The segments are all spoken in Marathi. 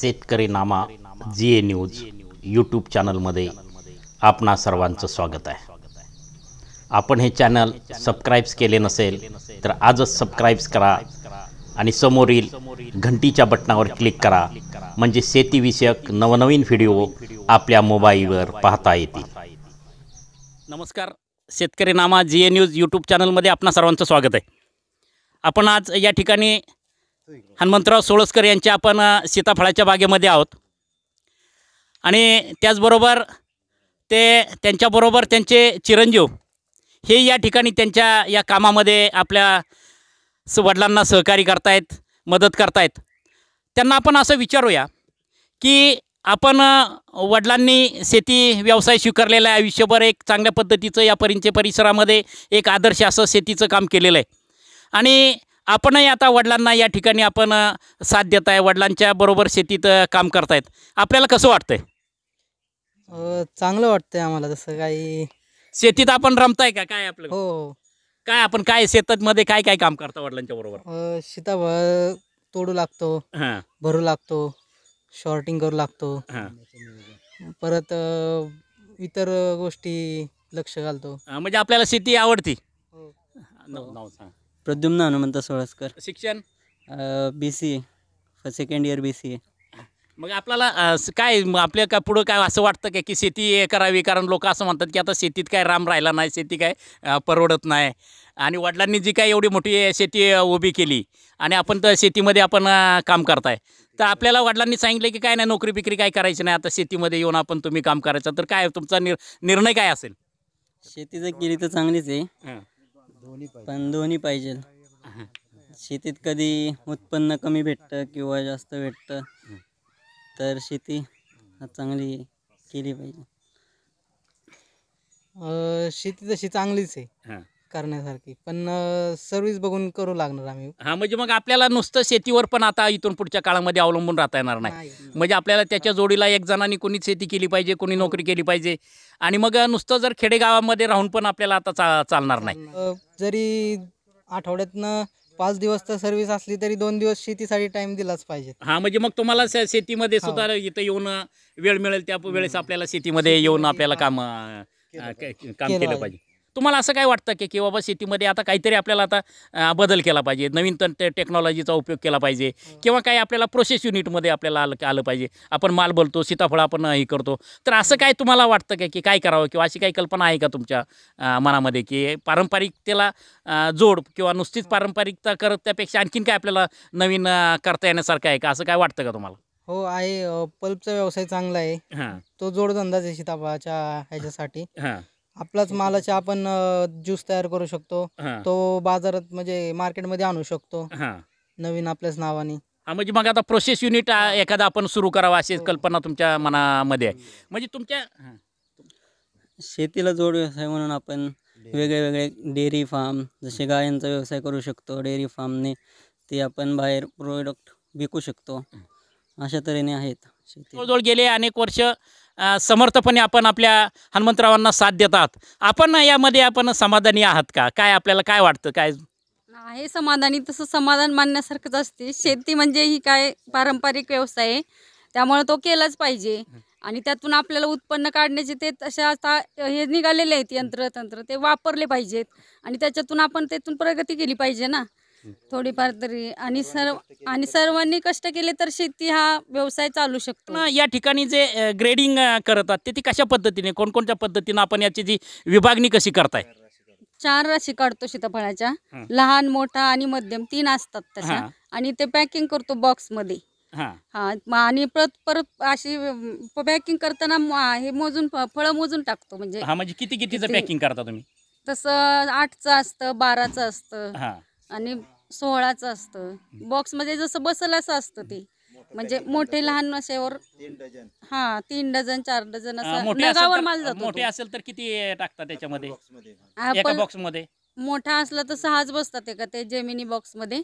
शेतकरी नामा जी ए न्यूज यूट्यूब चॅनलमध्ये आपणा सर्वांचं स्वागत आहे आपण हे चॅनल सबस्क्राईब्स केले नसेल तर आजच सबस्क्राईब्स करा आणि समोरील घंटीच्या बटणावर क्लिक करा म्हणजे शेतीविषयक नवनवीन व्हिडिओ आपल्या मोबाईलवर पाहता येतील नमस्कार शेतकरी नामा जी ए न्यूज यूट्यूब चॅनलमध्ये आपणा सर्वांचं स्वागत आहे आपण आज या ठिकाणी हनुमंतराव सोळसकर यांच्या आपण सीताफळाच्या बागेमध्ये आहोत आणि त्याचबरोबर ते त्यांच्याबरोबर त्यांचे चिरंजीव हे या ठिकाणी त्यांच्या या कामामध्ये आपल्या स वडिलांना सहकार्य करतायत मदत करतायत त्यांना आपण असं विचारूया की आपण वडिलांनी शेती व्यवसाय स्वीकारलेला आहे आयुष्यभर एक चांगल्या पद्धतीचं या परिंचे परिसरामध्ये एक आदर्श असं शेतीचं काम केलेलं आहे आणि आपणही आता वडिलांना या ठिकाणी आपण साथ देत आहे वडिलांच्या बरोबर शेतीत काम करतायत आपल्याला कसं वाटतंय चांगलं वाटतंय आम्हाला तसं काही शेतीत आपण रमताय का काय आपलं हो काय आपण काय शेतात मध्ये काय काय काम करता वडिलांच्या बरोबर शेताभर तोडू लागतो भरू लागतो शॉर्टिंग करू लागतो परत इतर गोष्टी लक्ष घालतो म्हणजे आपल्याला शेती आवडती हो सांग प्रद्युम्न हनुमंत सोळसकर शिक्षण B C second year B C मग आपल्याला काय आपल्या का पुढं काय असं वाटतं काय की शेती करावी कारण लोक असं म्हणतात की आता शेतीत काय राम राहिला नाही शेती काय परवडत नाही आणि वडिलांनी जी काय एवढी मोठी शेती उभी केली आणि आपण तर शेतीमध्ये आपण काम करताय तर आपल्याला वडिलांनी सांगितलं की काय नाही नोकरी बिकरी काय करायची नाही आता शेतीमध्ये येऊन आपण तुम्ही काम करायचं तर काय तुमचा निर निर्णय काय असेल शेती जर केली तर चांगलीच आहे पण दोन्ही पाहिजे शेतीत कधी उत्पन्न कमी भेटतं किंवा जास्त भेटतं तर शेती चांगली केली पाहिजे शेती तशी चांगलीच आहे करण्यासारखी पण सर्व्हिस बघून करू लागणार आम्ही हा म्हणजे मग आपल्याला नुसतं शेतीवर पण आता इथून पुढच्या काळामध्ये अवलंबून राहता येणार नाही म्हणजे आपल्याला त्याच्या जोडीला एक जणांनी कोणी शेती केली पाहिजे कोणी हो. नोकरी केली पाहिजे आणि मग नुसतं जर खेडेगावामध्ये राहून पण आपल्याला आता चा चालणार नाही जरी आठवड्यातनं पाच दिवस तर सर्व्हिस असली तरी दोन दिवस शेतीसाठी टाइम दिलाच पाहिजे हा म्हणजे मग तुम्हाला शेतीमध्ये सुद्धा इथं येऊन वेळ मिळेल त्या वेळेस आपल्याला शेतीमध्ये येऊन आपल्याला काम काम केलं पाहिजे तुम्हाला असं काय वाटतं की की बाबा शेतीमध्ये आता काहीतरी आपल्याला आता बदल केला पाहिजे नवीन तंत्र टेक्नॉलॉजीचा उपयोग केला पाहिजे हो. किंवा काही आपल्याला प्रोसेस युनिटमध्ये आपल्याला आलं आलं पाहिजे आपण माल बोलतो सीताफळ आपण हे करतो तर असं काय तुम्हाला वाटतं का की काय करावं किंवा अशी काही कल्पना आहे का तुमच्या मनामध्ये की पारंपरिकतेला जोड किंवा नुसतीच हो. पारंपरिकता करत त्यापेक्षा आणखीन काय आपल्याला नवीन करता येण्यासारखं आहे का असं काय वाटतं का तुम्हाला हो आहे पल्पचा व्यवसाय चांगला आहे तो जोडधंदाच आहे सीताफळाच्या ह्याच्यासाठी आपलाच मालाचा आपण ज्यूस तयार करू शकतो तो बाजारात म्हणजे मार्केट मध्ये आणू शकतो नवीन आपल्याच नावाने म्हणजे मग आता प्रोसेस युनिट एखादा आपण सुरू करावा अशी हो. कल्पना तुमच्या मनामध्ये आहे म्हणजे तुमच्या शेतीला जोड व्यवसाय म्हणून आपण वेगळे वेगळे डेअरी फार्म जसे गायांचा व्यवसाय करू शकतो डेअरी फार्मने ते आपण बाहेर प्रोडक्ट विकू शकतो अशा तऱ्हेने आहेत जवळजवळ गेले अनेक वर्ष समर्थपणे आपण आपल्या हनुमंतरावांना साथ देतात आपण यामध्ये आपण समाधानी आहात का काय आपल्याला काय वाटतं काय आहे समाधानी तसं समाधान मानण्यासारखंच असते शेती म्हणजे ही काय पारंपरिक व्यवसाय आहे त्यामुळे तो केलाच पाहिजे आणि त्यातून आपल्याला उत्पन्न काढण्याचे ते तशा आता हे निघालेले आहेत यंत्र तंत्र ते वापरले पाहिजेत आणि त्याच्यातून आपण त्यातून प्रगती केली पाहिजे ना थोडीफार तरी आणि सर्व आणि सर्वांनी कष्ट केले तर शेती हा व्यवसाय चालू शकतो ना या ठिकाणी जे ग्रेडिंग करतात ते ती कशा पद्धतीने कोणकोणत्या पद्धतीने आपण याची जी विभागणी कशी करताय चार राशी काढतो सीताफळाच्या लहान मोठा आणि मध्यम तीन असतात तशा आणि ते पॅकिंग करतो बॉक्स मध्ये हा आणि परत परत अशी पॅकिंग करताना हे मोजून फळ मोजून टाकतो म्हणजे, म्हणजे किती कितीचं पॅकिंग करता तुम्ही तसं आठचं असतं बाराचं असतं आणि सोळाचं असतं बॉक्समध्ये जसं बसल असं असतं ते म्हणजे मोठे लहान असेवर हा तीन डझन चार डझन असं माल जातो मोठे असेल तर किती टाकतात त्याच्यामध्ये ऍपल बॉक्स मध्ये मोठा असला तर सहाच बसतात एका ते जेमिनी बॉक्स मध्ये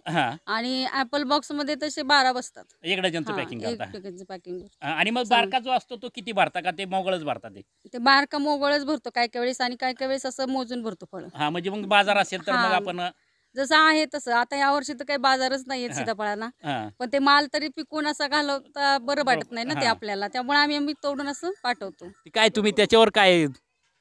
आणि ऍपल बॉक्स मध्ये तसे बारा बसतात एक डझनचं पॅकिंग पॅकिंग आणि मग बारका जो असतो तो किती भरता का ते मोगळच भरतात ते बारका मोगळच भरतो काय काय वेळेस आणि काय काय वेळेस असं मोजून भरतो फळ हा म्हणजे मग बाजार असेल तर मग आपण जसं आहे तसं आता या वर्षी तर काही बाजारच नाही सीताफळाला पण ते माल तरी पिकून असं घालवता बरं वाटत नाही ना ते आपल्याला त्यामुळे आम्ही आम्ही तोडून असं पाठवतो काय तुम्ही त्याच्यावर काय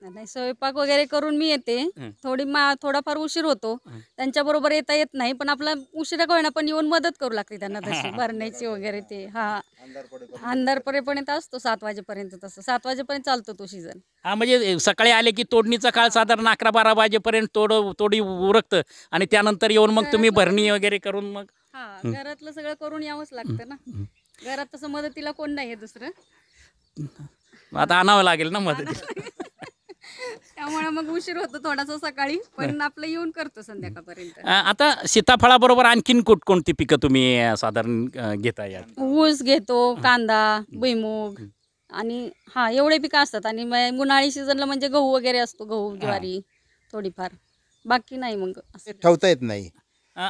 नाही स्वयंपाक वगैरे करून मी येते थोडी मा थोडाफार उशीर होतो त्यांच्या बरोबर येता येत नाही पण आपला उशिरा कोणा पण येऊन मदत करू लागते त्यांना तशी भरण्याची वगैरे ते हा अंधारपरेपर्यंत असतो सात वाजेपर्यंत तसं सात वाजेपर्यंत चालतो तो सीझन हा म्हणजे सकाळी आले की तोडणीचा काळ साधारण अकरा बारा वाजेपर्यंत तोड तोडी उरकत आणि त्यानंतर येऊन मग तुम्ही भरणी वगैरे करून मग हा घरातलं सगळं करून यावंच लागतं ना घरात तसं मदतीला कोण नाही दुसरं आता आणावं लागेल ना मदत त्यामुळे मग उशीर होतो थोडासा सकाळी पण आपलं येऊन करतो संध्याकाळपर्यंत आता सीताफळाबरोबर आणखीन कोणकोणती पिकं तुम्ही साधारण घेता या ऊस घेतो कांदा भुईमुग आणि हा एवढे पिकं असतात आणि उन्हाळी सीझनला म्हणजे गहू वगैरे असतो गहू ज्वारी थोडीफार बाकी नाही मग ठेवता येत नाही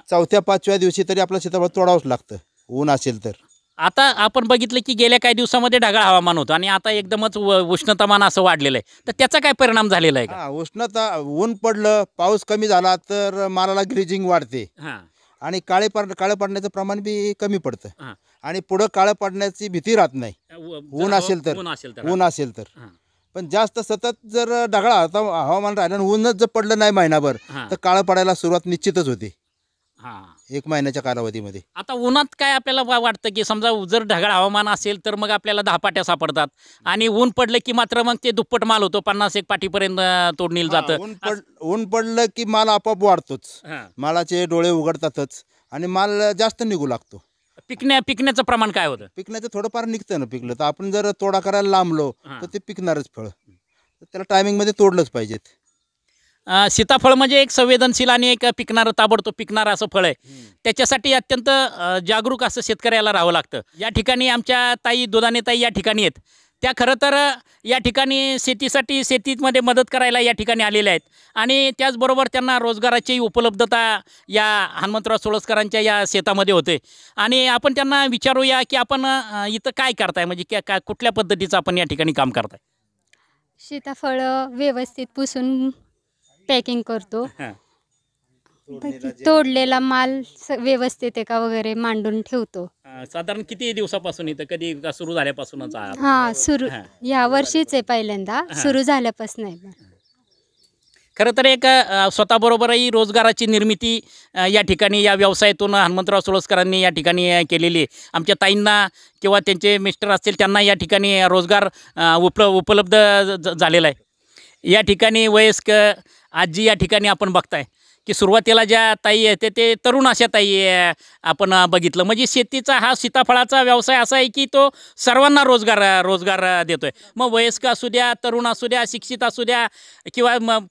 चौथ्या पाचव्या दिवशी तरी आपला सीताफळ तोडावंच लागतं ऊन असेल तर आता आपण बघितलं की गेल्या काही दिवसामध्ये ढगाळ हवामान होतं आणि आता एकदमच उष्णतामान असं वाढलेलं आहे तर त्याचा काय परिणाम झालेला आहे उष्णता ऊन पडलं पाऊस कमी झाला तर मालाला ग्रीजिंग वाढते आणि काळे पड काळे पडण्याचं प्रमाण बी कमी पडतं आणि पुढं काळं पडण्याची भीती राहत नाही ऊन असेल तर ऊन असेल तर पण जास्त सतत जर ढगाळ हवामान राहिलं ऊनच जर पडलं नाही महिनाभर तर काळं पडायला सुरुवात निश्चितच होती एक महिन्याच्या कालावधीमध्ये आता उन्हात काय आपल्याला वाटतं की समजा जर ढगाळ हवामान असेल तर मग आपल्याला दहा पाट्या सापडतात आणि ऊन पडलं की मात्र मग ते दुप्पट माल होतो पन्नास एक पाठीपर्यंत तोडणी जात ऊन पड पडलं की माल आपोआप वाढतोच मालाचे डोळे उघडतातच आणि माल जास्त निघू लागतो पिकण्या पिकण्याचं प्रमाण काय होतं पिकण्याचं थोडंफार निघतं ना पिकलं तर आपण जर तोडा करायला लांबलो तर ते पिकणारच फळ त्याला टायमिंग मध्ये तोडलंच पाहिजेत सीताफळ म्हणजे एक संवेदनशील आणि एक पिकणारं ताबडतो पिकणारं असं फळ आहे त्याच्यासाठी अत्यंत जागरूक असं शेतकऱ्याला राहावं लागतं या ठिकाणी आमच्या ताई दुधाने ताई या ठिकाणी आहेत त्या खरं तर या ठिकाणी शेतीसाठी शेतीमध्ये मदत करायला या ठिकाणी आलेल्या आहेत आणि त्याचबरोबर त्यांना रोजगाराची उपलब्धता या हनुमंतराव सोळसकरांच्या या शेतामध्ये होते आणि आपण त्यांना विचारूया की आपण इथं काय करताय म्हणजे क्या काय कुठल्या पद्धतीचं आपण या ठिकाणी काम करताय सीताफळं व्यवस्थित पुसून पॅकिंग करतो तोडलेला माल व्यवस्थित एका वगैरे मांडून ठेवतो साधारण किती दिवसापासून इथं कधी सुरू झाल्यापासूनच हा सुरू वर्षीच आहे पहिल्यांदा सुरू झाल्यापासून आहे खरं तर एक स्वतःबरोबरही रोजगाराची निर्मिती या ठिकाणी या व्यवसायातून हनुमंतराव सोळसकरांनी या ठिकाणी केलेली आमच्या ताईंना किंवा त्यांचे मिस्टर असतील त्यांना या ठिकाणी रोजगार उपल उपलब्ध झालेला आहे या ठिकाणी वयस्क आजी या ठिकाणी आपण बघताय की सुरुवातीला ज्या ताई येते ते तरुण अशा ताई आपण बघितलं म्हणजे शेतीचा हा सीताफळाचा व्यवसाय असा आहे की तो सर्वांना रोजगार रोजगार देतोय मग वयस्क असू द्या तरुण असू द्या शिक्षित असू द्या किंवा मग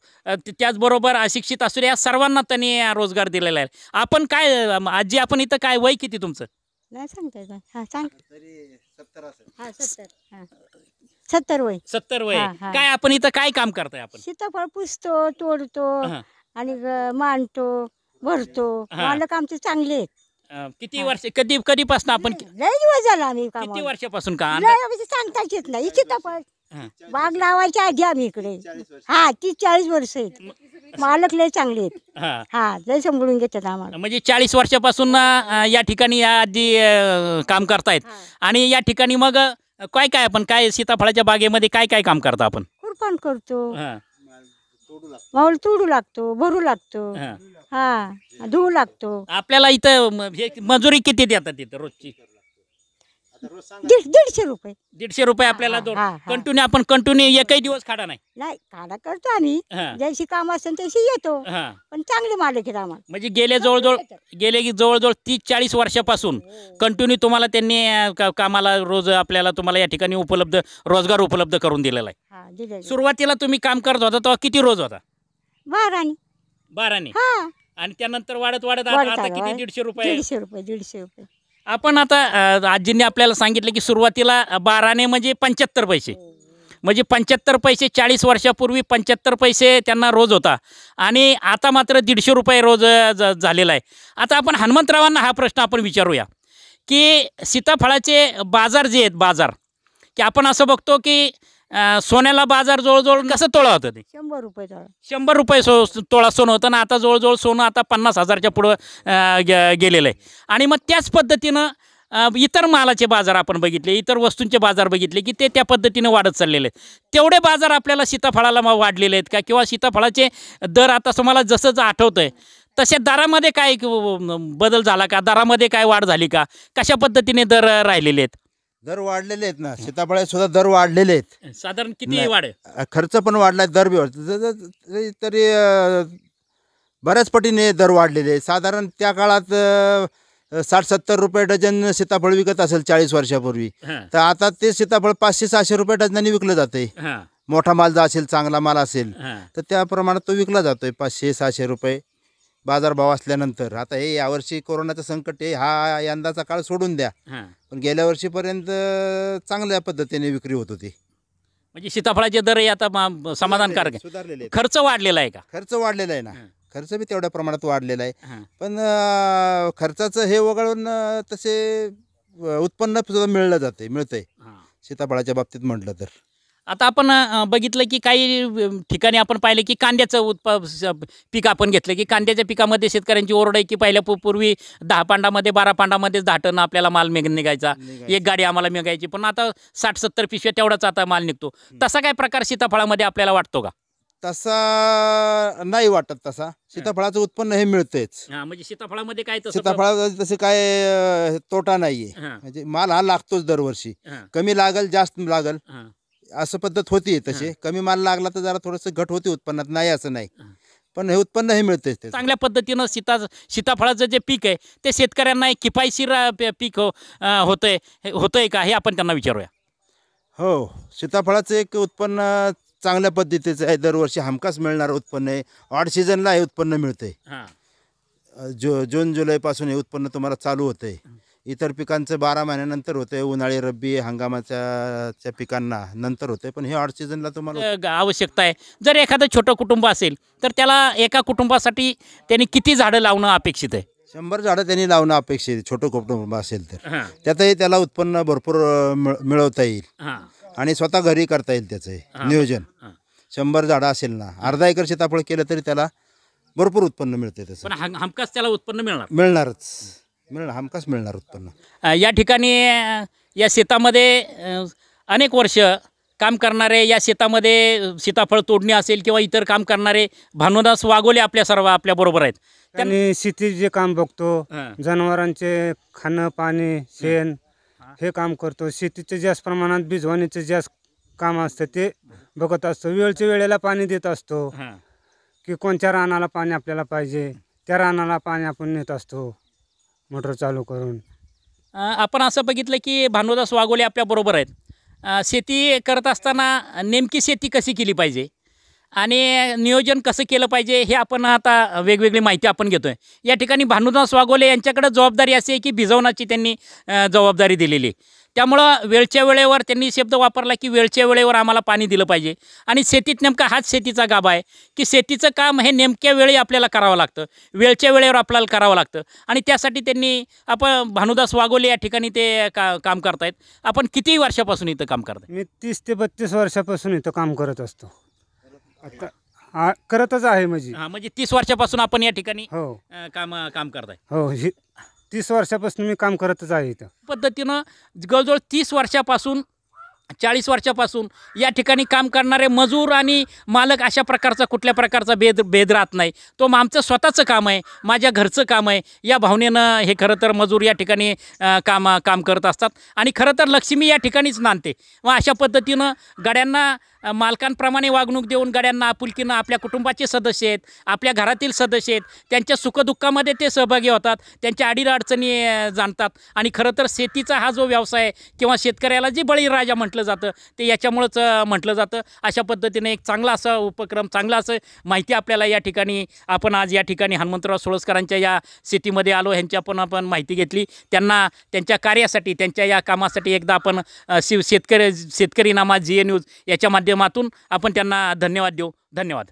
त्याचबरोबर अशिक्षित असू द्या सर्वांना त्यांनी रोजगार दिलेला आहे आपण काय आजी आपण इथं काय वय किती तुमचं नाही सांगता सांग सत्तर वय सत्तर वय काय आपण इथं काय काम करताय आपण सीताफळ पुसतो तोडतो आणि मांडतो भरतो मालक आमचे चांगले आहेत. किती वर्ष कधी कधीपासून आपण लय दिवस झाला आम्ही किती वर्षापासून का येत नाही सीताफळ बाग लावायच्या आधी आम्ही इकडे हा ती चाळीस वर्ष आहेत मालक लय चांगले आहेत हा. लय सांभाळून घेतात आम्हाला म्हणजे चाळीस वर्षापासून या ठिकाणी या आधी काम करतायत आणि या ठिकाणी मग काय काय आपण काय सीताफळाच्या बागेमध्ये काय काय काम करतो आपण खुरपण करतो माऊल तुडू लागतो भरू लागतो हा. धुवू लागतो आपल्याला इथं मजुरी किती देतात इथं रोजची दीडशे रुपये दीडशे रुपये आपल्याला कंटिन्यू आपण कंटिन्यू एकही दिवस खाडा नाही नाही काढा करतो आम्ही जशी काम असेल तशी येतो पण चांगली माल आहेत आम्हाला म्हणजे गेले जवळजवळ गेले की जवळजवळ तीस चाळीस वर्षापासून कंटिन्यू हो. तुम्हाला त्यांनी कामाला रोज आपल्याला तुम्हाला या ठिकाणी उपलब्ध रोजगार उपलब्ध करून दिलेला आहे सुरुवातीला तुम्ही काम करत होता तेव्हा किती रोज होता बारानी बाराने आणि त्यानंतर वाढत वाढत आता किती दीडशे रुपये दीडशे रुपये दीडशे रुपये आपण आता आजींनी आपल्याला सांगितलं की सुरुवातीला बाराने म्हणजे पंच्याहत्तर पैसे म्हणजे पंच्याहत्तर पैसे चाळीस वर्षापूर्वी पंच्याहत्तर पैसे त्यांना रोज होता आणि आता मात्र दीडशे रुपये रोज ज- झालेला आहे आता आपण हनुमंतरावांना हा प्रश्न आपण विचारूया की सीताफळाचे बाजार जे आहेत बाजार की आपण असं बघतो की सोन्याला बाजार जवळजवळ कसं तोळा होतं ते शंभर रुपये शंभर रुपये सो तोळा सोनं होतं ना आता जवळजवळ सोनं आता पन्नास हजारच्या पुढं गेलेलं आहे आणि मग त्याच पद्धतीनं इतर मालाचे बाजार आपण बघितले इतर वस्तूंचे बाजार बघितले की ते त्या पद्धतीनं वाढत चाललेले आहेत तेवढे बाजार आपल्याला सीताफळाला वाढलेले आहेत का किंवा सीताफळाचे दर आता तुम्हाला जसंच आठवत आठवतं आहे तसे दरामध्ये काय बदल झाला का दरामध्ये काय वाढ झाली का कशा पद्धतीने दर राहिलेले आहेत दर वाढलेले आहेत ना सीताफळाचे सुद्धा दर वाढलेले आहेत साधारण किती वाढ खर्च पण वाढलाय दर बी तरी- बऱ्याच पटीने दर वाढलेले आहेत साधारण त्या काळात साठ सत्तर रुपये डझन सीताफळ विकत असेल चाळीस वर्षापूर्वी तर आता ते सीताफळ पाचशे सहाशे रुपये डझनाने विकलं जाते मोठा माल जर असेल चांगला माल असेल तर त्या प्रमाणात तो विकला जातोय पाचशे सहाशे रुपये बाजारभाव असल्यानंतर आता हे यावर्षी कोरोनाचं संकट हे हा यंदाचा काळ सोडून द्या पण गेल्या वर्षीपर्यंत चांगल्या पद्धतीने विक्री होत होती म्हणजे सीताफळाचे दर हे आता समाधानकारक सुधारलेले खर्च वाढलेला आहे का खर्च वाढलेला आहे ना खर्च बी तेवढ्या प्रमाणात वाढलेला आहे पण खर्चाचं हे वगळून तसे उत्पन्न सुद्धा मिळलं जाते मिळतंय सीताफळाच्या बाबतीत म्हटलं तर आता आपण बघितलं की काही ठिकाणी आपण पाहिलं की कांद्याचं उत्प पीक आपण घेतलं की कांद्याच्या पिकामध्ये शेतकऱ्यांची ओरड आहे की पहिल्या पूर्वी दहा पांडामध्ये बारा पांडामध्येच दहा टन आपल्याला माल मेघ निघायचा एक गाडी आम्हाला मेघायची पण आता साठ सत्तर पिशव्या तेवढाच आता माल निघतो तसा काय प्रकार सीताफळामध्ये आपल्याला वाटतो का तसा नाही वाटत तसा सीताफळाचं उत्पन्न हे मिळतेच म्हणजे सीताफळामध्ये काय सीताफळा तसे काय तोटा नाहीये म्हणजे माल हा लागतोच दरवर्षी कमी लागल जास्त लागल असं पद्धत होती तसे कमी माल लागला तर जरा थोडस घट होती उत्पन्नात नाही असं नाही पण हे उत्पन्न हे मिळते चांगल्या पद्धतीनं सीता सीताफळाचं जे पीक आहे ते शेतकऱ्यांना एक किफायशीर पीक हो, होतंय होतंय का हे आपण त्यांना विचारूया हो सीताफळाचं एक उत्पन्न चांगल्या पद्धतीचं आहे दरवर्षी हमखास मिळणार उत्पन्न आहे ऑड सीझनला हे उत्पन्न मिळतंय जो जून जुलैपासून हे उत्पन्न तुम्हाला चालू होतंय इतर पिकांचं बारा महिन्यानंतर होतंय उन्हाळी रब्बी हंगामाच्या पिकांना नंतर होते पण हे ऑड सीझनला तुम्हाला आवश्यकता आहे जर एखादं छोटं कुटुंब असेल तर त्याला एका कुटुंबासाठी त्यांनी किती झाडं लावणं अपेक्षित आहे शंभर झाडं त्यांनी लावणं अपेक्षित छोटं कुटुंब असेल तर त्यातही त्याला उत्पन्न भरपूर मिळवता येईल आणि स्वतः घरी करता येईल त्याचं नियोजन शंभर झाडं असेल ना अर्धा एकर शेतापळ केलं तरी त्याला भरपूर उत्पन्न मिळते त्याचं हमखास त्याला उत्पन्न मिळणार मिळणारच मिळणार हमखास मिळणार उत्पन्न या ठिकाणी या शेतामध्ये अनेक वर्ष काम करणारे या शेतामध्ये सीताफळ तोडणी असेल किंवा इतर काम करणारे भानुदास वागोले आपल्या सर्व आपल्याबरोबर आहेत त्यांनी शेतीचे जे काम बघतो जनावरांचे खाणं पाणी शेण हे काम करतो शेतीचे जास्त प्रमाणात बिजवानीचे ज्या काम असतं ते बघत असतो वेळच्या वेळेला पाणी देत असतो की कोणत्या रानाला पाणी आपल्याला पाहिजे त्या रानाला पाणी आपण नेत असतो मोटर चालू करून आपण असं बघितलं की भानुदास वागोले आपल्याबरोबर आहेत शेती करत असताना नेमकी शेती कशी केली पाहिजे आणि नियोजन कसं केलं पाहिजे हे आपण आता वेगवेगळी माहिती आपण घेतो आहे या ठिकाणी भानुदास वाघोले यांच्याकडे जबाबदारी अशी आहे की भिजवण्याची त्यांनी जबाबदारी दिलेली त्यामुळं वेळच्या वेळेवर त्यांनी शब्द वापरला की वेळच्या वेळेवर आम्हाला पाणी दिलं पाहिजे आणि शेतीत नेमका हाच शेतीचा गाभा आहे की शेतीचं काम हे नेमक्या वेळी आपल्याला करावं लागतं वेळच्या वेळेवर आपल्याला करावं लागतं आणि त्यासाठी त्यांनी आपण भानुदास वागोले या ठिकाणी ते का काम करतायत आपण किती वर्षापासून इथं काम करताय मी तीस ते बत्तीस वर्षापासून इथं काम करत असतो आता हा करतच आहे म्हणजे हा म्हणजे तीस वर्षापासून आपण या ठिकाणी हो काम काम करताय हो तीस वर्षापासून मी काम करतच आहे इथं पद्धतीनं जवळजवळ तीस वर्षापासून चाळीस वर्षापासून या ठिकाणी काम करणारे मजूर आणि मालक अशा प्रकारचा कुठल्या प्रकारचा भेद भेद राहत नाही तो आमचं स्वतःचं काम आहे माझ्या घरचं काम आहे या भावनेनं हे खरं तर मजूर या ठिकाणी काम काम करत असतात आणि खरं तर लक्ष्मी या ठिकाणीच नांदते मग अशा पद्धतीनं गाड्यांना मालकांप्रमाणे वागणूक देऊन गड्यांना आपुलकीनं आपल्या कुटुंबाचे सदस्य आहेत आपल्या घरातील सदस्य आहेत त्यांच्या सुखदुःखामध्ये ते सहभागी होतात त्यांच्या अडचणी जाणतात आणि खरं तर शेतीचा हा जो व्यवसाय किंवा शेतकऱ्याला जे बळीराजा म्हटलं जातं ते याच्यामुळंच म्हटलं जातं अशा पद्धतीने एक चांगला असा उपक्रम चांगला असं माहिती आपल्याला या ठिकाणी आपण आज या ठिकाणी हनुमंतराव सोळसकरांच्या या शेतीमध्ये आलो ह्यांची आपण आपण माहिती घेतली त्यांना त्यांच्या कार्यासाठी त्यांच्या या कामासाठी एकदा आपण शिव शेतकरी शेतकरी नामा जी ए न्यूज याच्या माध्यम माध्यमातून आपण त्यांना धन्यवाद देऊ धन्यवाद